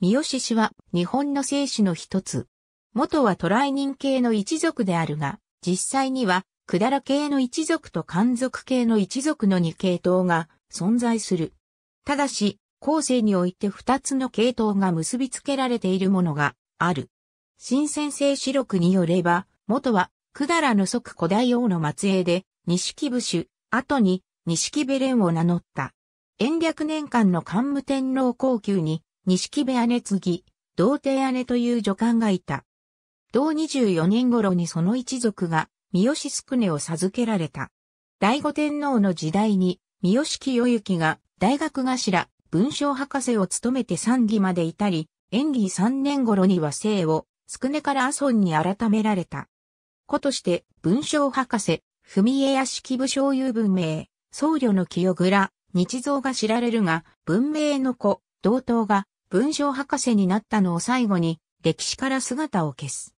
三好氏は日本の聖死の一つ。元は渡来人系の一族であるが、実際には、百済系の一族と漢族系の一族の二系統が存在する。ただし、後世において二つの系統が結びつけられているものがある。新先生史録によれば、元は、百済の即古代王の末裔で、錦武主、後に、錦ベレンを名乗った。延暦年間の桓武天皇後宮に、錦部姉次、童貞姉という女官がいた。同24年頃にその一族が、三好宿根を授けられた。醍醐天皇の時代に、三好清行が、大学頭、文章博士を務めて参議までいたり、演技3年頃には姓を、宿根から阿蘇に改められた。子として、文章博士、文江屋式部醤油文明、僧侶の清倉、日蔵が知られるが、文明の子、同等が、文章博士になったのを最後に歴史から姿を消す。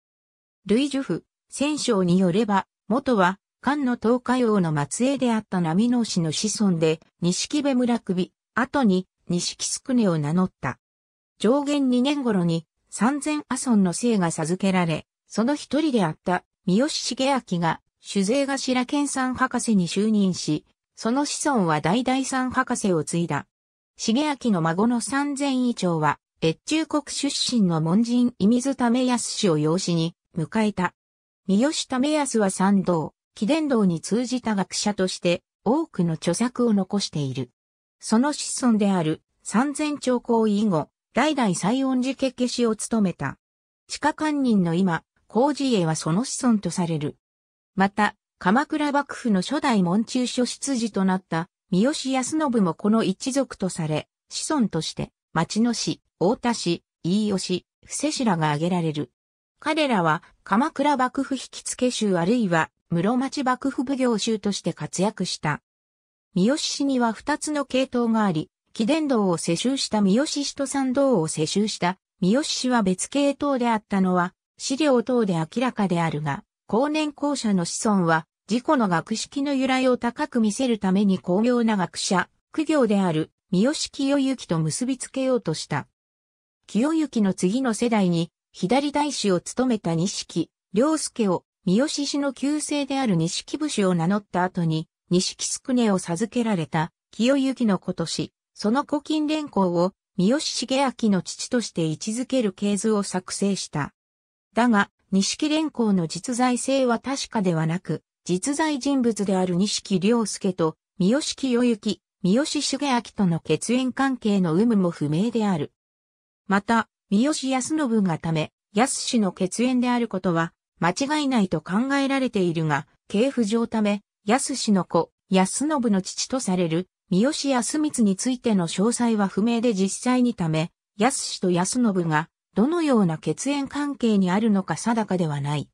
ルイジュフ、戦勝によれば、元は、漢の東海王の末裔であった波野氏の子孫で、西木部村首、後に、西木宿根を名乗った。上限2年頃に、三千阿孫の姓が授けられ、その一人であった三好茂明が、酒税頭健三博士に就任し、その子孫は大々三博士を継いだ。重明の孫の三千以長は、越中国出身の門人伊水為康氏を養子に迎えた。三好為康は三道、貴殿道に通じた学者として多くの著作を残している。その子孫である三千長公以後、代々西音寺家家氏を務めた。地下官人の今、工事家はその子孫とされる。また、鎌倉幕府の初代門中書出自となった三好康信もこの一族とされ、子孫として、町野市、大田市、飯吉、伏施市らが挙げられる。彼らは、鎌倉幕府引付衆あるいは、室町幕府奉行衆として活躍した。三好氏には二つの系統があり、貴殿堂を世襲した三好氏と三道を世襲した三好氏は別系統であったのは、資料等で明らかであるが、後年後者の子孫は、自己の学識の由来を高く見せるために巧妙な学者、苦行である三好清行と結びつけようとした。清行の次の世代に、左大使を務めた錦、良介を、三好氏の旧姓である錦武士を名乗った後に、錦宿根を授けられた、清行の子とし、その古今連行を、三好茂明の父として位置づける系図を作成した。だが、錦連行の実在性は確かではなく、実在人物である錦良介と三好清行、三好重明との血縁関係の有無も不明である。また、三好康信がため、安氏の血縁であることは、間違いないと考えられているが、系譜上ため、安氏の子、安信の父とされる、三好康光についての詳細は不明で実際にため、安氏と安信が、どのような血縁関係にあるのか定かではない。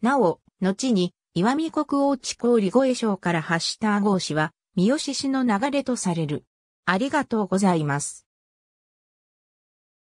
なお、後に、岩見国王地氷利越省から発した阿号氏は、三好氏の流れとされる。ありがとうございます。